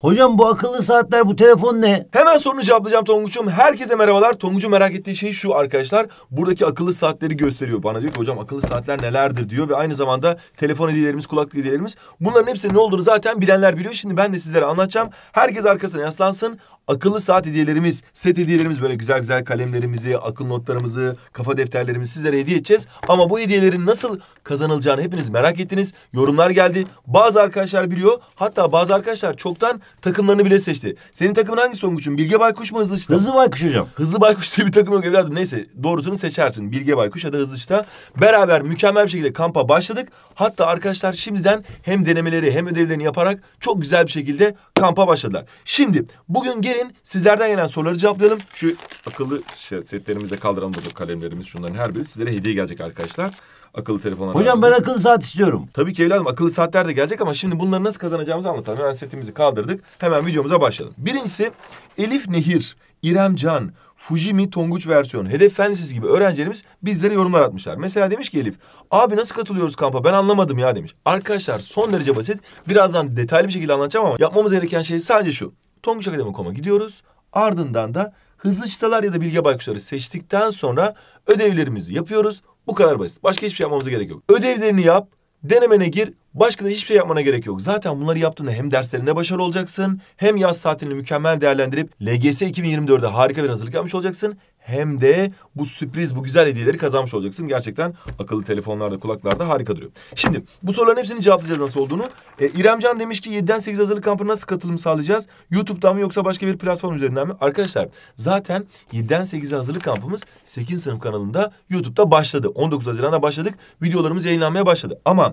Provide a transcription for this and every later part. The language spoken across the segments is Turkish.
Hocam bu akıllı saatler bu telefon ne? Hemen sorunu cevaplayacağım Tonguç'um. Herkese merhabalar. Tonguç'un merak ettiği şey şu arkadaşlar. Buradaki akıllı saatleri gösteriyor. Bana diyor ki hocam akıllı saatler nelerdir diyor. Ve aynı zamanda telefon hediyelerimiz, kulaklık hediyelerimiz. Bunların hepsinin ne olduğunu zaten bilenler biliyor. Şimdi ben de sizlere anlatacağım. Herkes arkasına yaslansın akıllı saat hediyelerimiz, set hediyelerimiz böyle güzel güzel kalemlerimizi, akıl notlarımızı, kafa defterlerimizi sizlere hediye edeceğiz. Ama bu hediyelerin nasıl kazanılacağını hepiniz merak ettiniz. Yorumlar geldi. Bazı arkadaşlar biliyor. Hatta bazı arkadaşlar çoktan takımlarını bile seçti. Senin takımın hangisi Onguç'un? Bilge Baykuş mu Hızlı Çıta? Hızlı Baykuş hocam. Hızlı Baykuş diye bir takım yok evladım. Neyse doğrusunu seçersin. Bilge Baykuş ya da Hızlı Çıta. Beraber mükemmel bir şekilde kampa başladık. Hatta arkadaşlar şimdiden hem denemeleri hem ödevlerini yaparak çok güzel bir şekilde kampa başladılar. Şimdi bugün gelin sizlerden gelen soruları cevaplayalım. Şu akıllı şey, setlerimizi setlerimizde kaldıralım burada kalemlerimiz şunların her biri sizlere hediye gelecek arkadaşlar. Akıllı telefonlar. Hocam ben akıllı saat istiyorum. Tabii ki evladım akıllı saatler de gelecek ama şimdi bunları nasıl kazanacağımızı anlatalım. Hemen setimizi kaldırdık. Hemen videomuza başlayalım. Birincisi Elif Nehir, İrem Can, Fujimi Tonguç versiyonu. Hedef Fen gibi öğrencilerimiz bizlere yorumlar atmışlar. Mesela demiş ki Elif, abi nasıl katılıyoruz kampa ben anlamadım ya demiş. Arkadaşlar son derece basit. Birazdan detaylı bir şekilde anlatacağım ama yapmamız gereken şey sadece şu. Tonguç Akademi.com'a gidiyoruz. Ardından da hızlı çıtalar ya da bilgi baykuşları seçtikten sonra ödevlerimizi yapıyoruz. Bu kadar basit. Başka hiçbir şey yapmamıza gerek yok. Ödevlerini yap, Denemene gir. Başka da hiçbir şey yapmana gerek yok. Zaten bunları yaptığında hem derslerinde başarılı olacaksın, hem yaz saatini mükemmel değerlendirip LGS 2024'de harika bir hazırlık yapmış olacaksın, hem de bu sürpriz, bu güzel hediyeleri kazanmış olacaksın. Gerçekten akıllı telefonlarda, kulaklarda harika duruyor. Şimdi bu soruların hepsini cevaplayacağız nasıl olduğunu. E, İremcan demiş ki 7'den 8 hazırlık kampına nasıl katılım sağlayacağız? YouTube'dan mı yoksa başka bir platform üzerinden mi? Arkadaşlar zaten 7'den 8 hazırlık kampımız 8 sınıf kanalında YouTube'da başladı. 19 Haziran'da başladık. Videolarımız yayınlanmaya başladı. Ama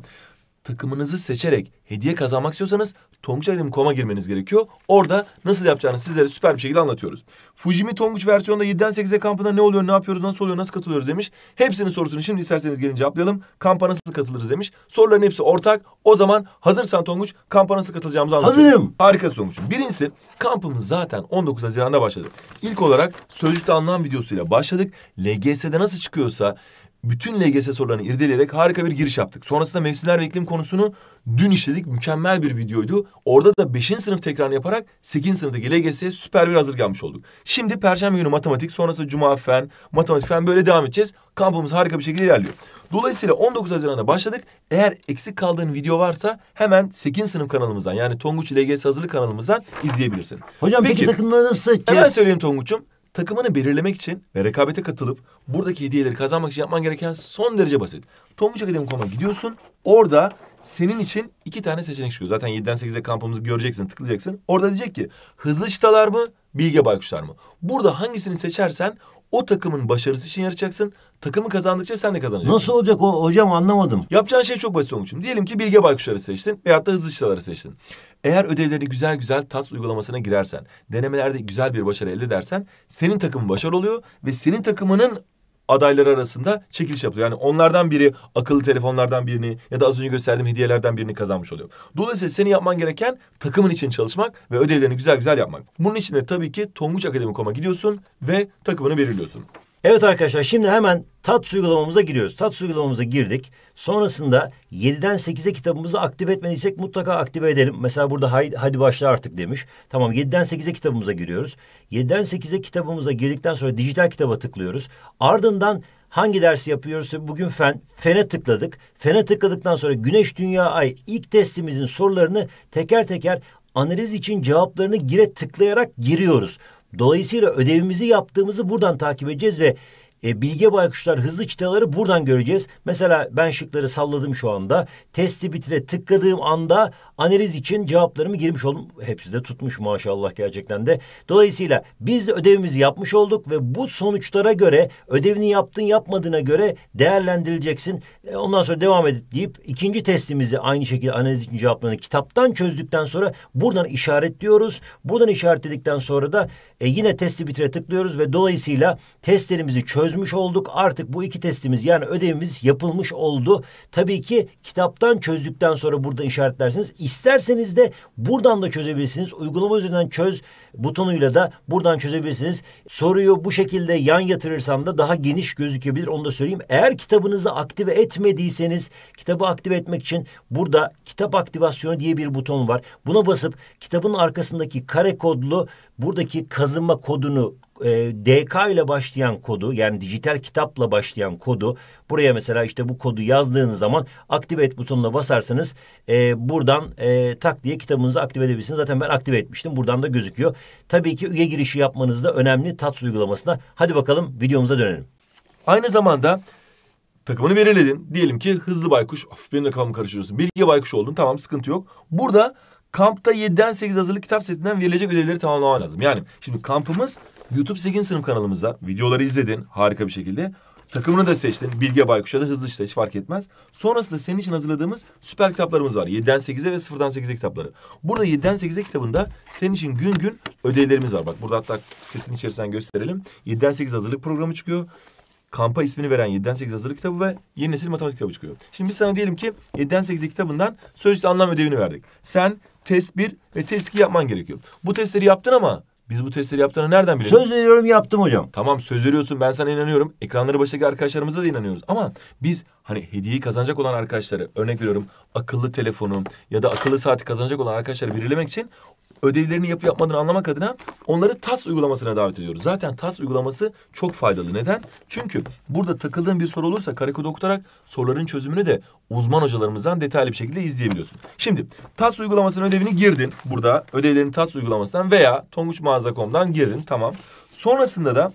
takımınızı seçerek hediye kazanmak istiyorsanız tonguçalim.com'a girmeniz gerekiyor. Orada nasıl yapacağını sizlere süper bir şekilde anlatıyoruz. Fujimi Tonguç versiyonda 7'den 8'e kampına ne oluyor, ne yapıyoruz, nasıl oluyor, nasıl katılıyoruz demiş. Hepsinin sorusunu şimdi isterseniz gelin cevaplayalım. Kampa nasıl katılırız demiş. Soruların hepsi ortak. O zaman hazırsan Tonguç kampa nasıl katılacağımızı anlatalım. Hazırım. Harika Tonguç. Birincisi kampımız zaten 19 Haziran'da başladı. İlk olarak Sözcük'te anlam videosuyla başladık. LGS'de nasıl çıkıyorsa bütün LGS sorularını irdeleyerek harika bir giriş yaptık. Sonrasında mevsimler ve iklim konusunu dün işledik. Mükemmel bir videoydu. Orada da 5. sınıf tekrarını yaparak 8. sınıftaki LGS'ye süper bir hazır gelmiş olduk. Şimdi perşembe günü matematik, sonrası cuma fen, matematik fen böyle devam edeceğiz. Kampımız harika bir şekilde ilerliyor. Dolayısıyla 19 Haziran'da başladık. Eğer eksik kaldığın video varsa hemen 8. sınıf kanalımızdan yani Tonguç LGS hazırlık kanalımızdan izleyebilirsin. Hocam peki, peki takımları nasıl seçeceğiz? Hemen söyleyeyim Tonguç'um takımını belirlemek için ve rekabete katılıp buradaki hediyeleri kazanmak için yapman gereken son derece basit. Tonguç Akademi.com'a gidiyorsun. Orada senin için iki tane seçenek çıkıyor. Zaten 7'den 8'e kampımızı göreceksin, tıklayacaksın. Orada diyecek ki hızlı çıtalar mı, bilge baykuşlar mı? Burada hangisini seçersen o takımın başarısı için yarayacaksın. Takımı kazandıkça sen de kazanacaksın. Nasıl olacak o hocam anlamadım. Yapacağın şey çok basit olmuşum. Diyelim ki Bilge Baykuşları seçtin veyahut da hızlı çıtaları seçtin. Eğer ödevlerini güzel güzel TAS uygulamasına girersen, denemelerde güzel bir başarı elde edersen senin takımın başarılı oluyor ve senin takımının Adaylar arasında çekiliş yapılıyor. Yani onlardan biri akıllı telefonlardan birini ya da az önce gösterdiğim hediyelerden birini kazanmış oluyor. Dolayısıyla senin yapman gereken takımın için çalışmak ve ödevlerini güzel güzel yapmak. Bunun için de tabii ki Tonguç Akademi.com'a gidiyorsun ve takımını belirliyorsun. Evet arkadaşlar şimdi hemen tat uygulamamıza giriyoruz. tat uygulamamıza girdik. Sonrasında 7'den 8'e kitabımızı aktive etmediysek mutlaka aktive edelim. Mesela burada haydi hadi başla artık demiş. Tamam 7'den 8'e kitabımıza giriyoruz. 7'den 8'e kitabımıza girdikten sonra dijital kitaba tıklıyoruz. Ardından hangi dersi yapıyoruz? Bugün fen. Fene tıkladık. Fene tıkladıktan sonra güneş, dünya, ay ilk testimizin sorularını teker teker analiz için cevaplarını gire tıklayarak giriyoruz. Dolayısıyla ödevimizi yaptığımızı buradan takip edeceğiz ve e, bilge baykuşlar hızlı çıtaları buradan göreceğiz. Mesela ben şıkları salladım şu anda. Testi bitire tıkladığım anda analiz için cevaplarımı girmiş oldum. Hepsi de tutmuş maşallah gerçekten de. Dolayısıyla biz ödevimizi yapmış olduk ve bu sonuçlara göre ödevini yaptın yapmadığına göre değerlendirileceksin. E, ondan sonra devam edip deyip ikinci testimizi aynı şekilde analiz için cevaplarını kitaptan çözdükten sonra buradan işaretliyoruz. Buradan işaretledikten sonra da e, yine testi bitire tıklıyoruz ve dolayısıyla testlerimizi çöz çözmüş olduk. Artık bu iki testimiz yani ödevimiz yapılmış oldu. Tabii ki kitaptan çözdükten sonra burada işaretlersiniz. İsterseniz de buradan da çözebilirsiniz. Uygulama üzerinden çöz butonuyla da buradan çözebilirsiniz. Soruyu bu şekilde yan yatırırsam da daha geniş gözükebilir. Onu da söyleyeyim. Eğer kitabınızı aktive etmediyseniz kitabı aktive etmek için burada kitap aktivasyonu diye bir buton var. Buna basıp kitabın arkasındaki kare kodlu buradaki kazınma kodunu e, DK ile başlayan kodu yani dijital kitapla başlayan kodu buraya mesela işte bu kodu yazdığınız zaman aktive et butonuna basarsanız e, buradan e, tak diye kitabınızı aktive edebilirsiniz. Zaten ben aktive etmiştim buradan da gözüküyor. Tabii ki üye girişi yapmanız da önemli TATS uygulamasına. Hadi bakalım videomuza dönelim. Aynı zamanda takımını belirledin. Diyelim ki hızlı baykuş. Of, benim de kafamı karıştırıyorsun. Bilge baykuş oldun. Tamam sıkıntı yok. Burada kampta 7'den 8 hazırlık kitap setinden verilecek ödevleri tamamlaman lazım. Yani şimdi kampımız YouTube 8. sınıf kanalımıza videoları izledin harika bir şekilde. Takımını da seçtin. Bilge Baykuş'a da hızlı işte hiç fark etmez. Sonrasında senin için hazırladığımız süper kitaplarımız var. 7'den 8'e ve 0'dan 8'e kitapları. Burada 7'den 8'e kitabında senin için gün gün ödevlerimiz var. Bak burada hatta setin içerisinden gösterelim. 7'den 8 hazırlık programı çıkıyor. Kampa ismini veren 7'den 8 hazırlık kitabı ve yeni nesil matematik kitabı çıkıyor. Şimdi biz sana diyelim ki 7'den 8'e kitabından sözcükte anlam ödevini verdik. Sen test 1 ve test 2 yapman gerekiyor. Bu testleri yaptın ama biz bu testleri yaptığını nereden bilelim? Söz veriyorum yaptım hocam. Tamam söz veriyorsun ben sana inanıyorum. Ekranları başındaki arkadaşlarımıza da inanıyoruz. Ama biz hani hediyeyi kazanacak olan arkadaşları örnek veriyorum akıllı telefonu ya da akıllı saati kazanacak olan arkadaşları belirlemek için ödevlerini yapıp yapmadığını anlamak adına onları TAS uygulamasına davet ediyoruz. Zaten TAS uygulaması çok faydalı. Neden? Çünkü burada takıldığın bir soru olursa karekod okutarak soruların çözümünü de uzman hocalarımızdan detaylı bir şekilde izleyebiliyorsun. Şimdi TAS uygulamasının ödevini girdin burada. Ödevlerini TAS uygulamasından veya tonguçmağaza.com'dan girdin tamam. Sonrasında da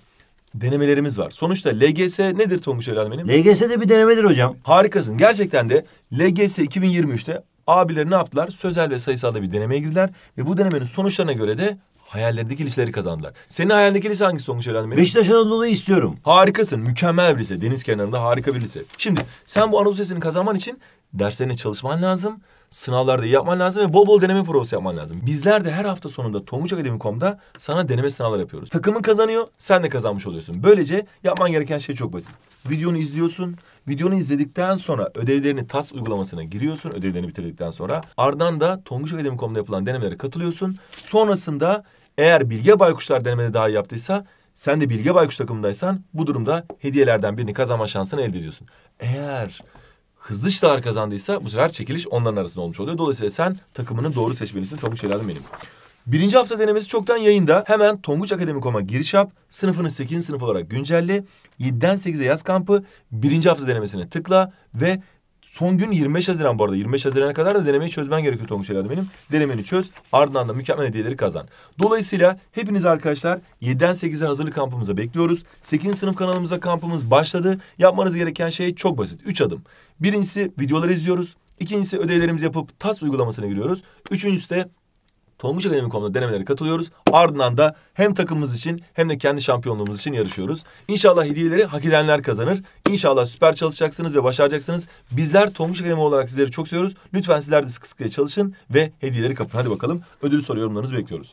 denemelerimiz var. Sonuçta LGS nedir Tonguç öğretmenim? LGS de bir denemedir hocam. Harikasın. Gerçekten de LGS 2023'te abileri ne yaptılar? Sözel ve sayısalda bir denemeye girdiler ve bu denemenin sonuçlarına göre de hayallerindeki liseleri kazandılar. Senin hayalindeki lise hangisi Tonguç Evladım benim? Beşiktaş Anadolu'yu istiyorum. Harikasın. Mükemmel bir lise. Deniz kenarında harika bir lise. Şimdi sen bu Anadolu Lisesi'ni kazanman için derslerine çalışman lazım sınavlarda yapman lazım ve bol bol deneme provası yapman lazım. Bizler de her hafta sonunda Tonguçakademi.com'da sana deneme sınavları yapıyoruz. Takımın kazanıyor, sen de kazanmış oluyorsun. Böylece yapman gereken şey çok basit. Videonu izliyorsun, Videonu izledikten sonra ödevlerini TAS uygulamasına giriyorsun ödevlerini bitirdikten sonra. Ardından da TonguçAkademi.com'da yapılan denemelere katılıyorsun. Sonrasında eğer Bilge Baykuşlar denemede daha iyi yaptıysa sen de Bilge Baykuş takımındaysan bu durumda hediyelerden birini kazanma şansını elde ediyorsun. Eğer hızlı çıtalar kazandıysa bu sefer çekiliş onların arasında olmuş oluyor. Dolayısıyla sen takımını doğru seçmelisin. Tonguç Helal'im benim. Birinci hafta denemesi çoktan yayında. Hemen Tonguç Akademi.com'a giriş yap. Sınıfını 8. sınıf olarak güncelle. 7'den 8'e yaz kampı. Birinci hafta denemesine tıkla ve Son gün 25 Haziran bu arada. 25 Haziran'a kadar da denemeyi çözmen gerekiyor Tonguç Elad benim. Denemeni çöz. Ardından da mükemmel hediyeleri kazan. Dolayısıyla hepiniz arkadaşlar 7'den 8'e hazırlık kampımıza bekliyoruz. 8. sınıf kanalımıza kampımız başladı. Yapmanız gereken şey çok basit. 3 adım. Birincisi videoları izliyoruz. İkincisi ödevlerimizi yapıp TAS uygulamasına giriyoruz. Üçüncüsü de Tonguç Akademi.com'da denemelere katılıyoruz. Ardından da hem takımımız için hem de kendi şampiyonluğumuz için yarışıyoruz. İnşallah hediyeleri hak edenler kazanır. İnşallah süper çalışacaksınız ve başaracaksınız. Bizler Tonguç Akademi olarak sizleri çok seviyoruz. Lütfen sizler de sıkı sıkıya çalışın ve hediyeleri kapın. Hadi bakalım ödül soru yorumlarınızı bekliyoruz.